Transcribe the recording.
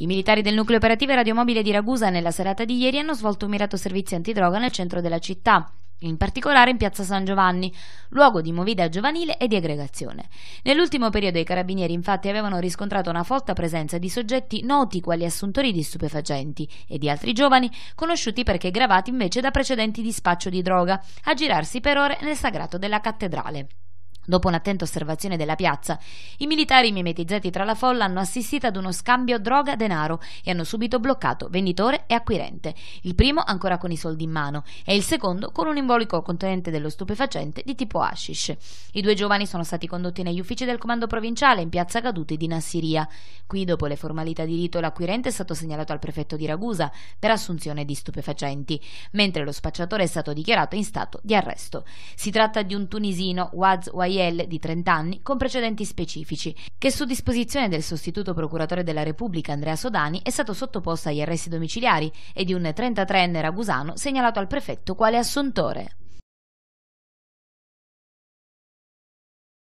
I militari del nucleo operativo radiomobile di Ragusa nella serata di ieri hanno svolto un mirato servizio antidroga nel centro della città in particolare in piazza San Giovanni, luogo di movida giovanile e di aggregazione. Nell'ultimo periodo i carabinieri infatti avevano riscontrato una folta presenza di soggetti noti quali assuntori di stupefacenti e di altri giovani conosciuti perché gravati invece da precedenti dispaccio di droga, a girarsi per ore nel sagrato della cattedrale. Dopo un'attenta osservazione della piazza, i militari mimetizzati tra la folla hanno assistito ad uno scambio droga-denaro e hanno subito bloccato venditore e acquirente, il primo ancora con i soldi in mano e il secondo con un imbolico contenente dello stupefacente di tipo hashish. I due giovani sono stati condotti negli uffici del comando provinciale in piazza Caduti di Nassiria. Qui, dopo le formalità di rito, l'acquirente è stato segnalato al prefetto di Ragusa per assunzione di stupefacenti, mentre lo spacciatore è stato dichiarato in stato di arresto. Si tratta di un tunisino, Waz Wayed, Gabriel, di 30 anni, con precedenti specifici, che su disposizione del sostituto procuratore della Repubblica Andrea Sodani è stato sottoposto agli arresti domiciliari e di un 33enne ragusano segnalato al prefetto quale assuntore.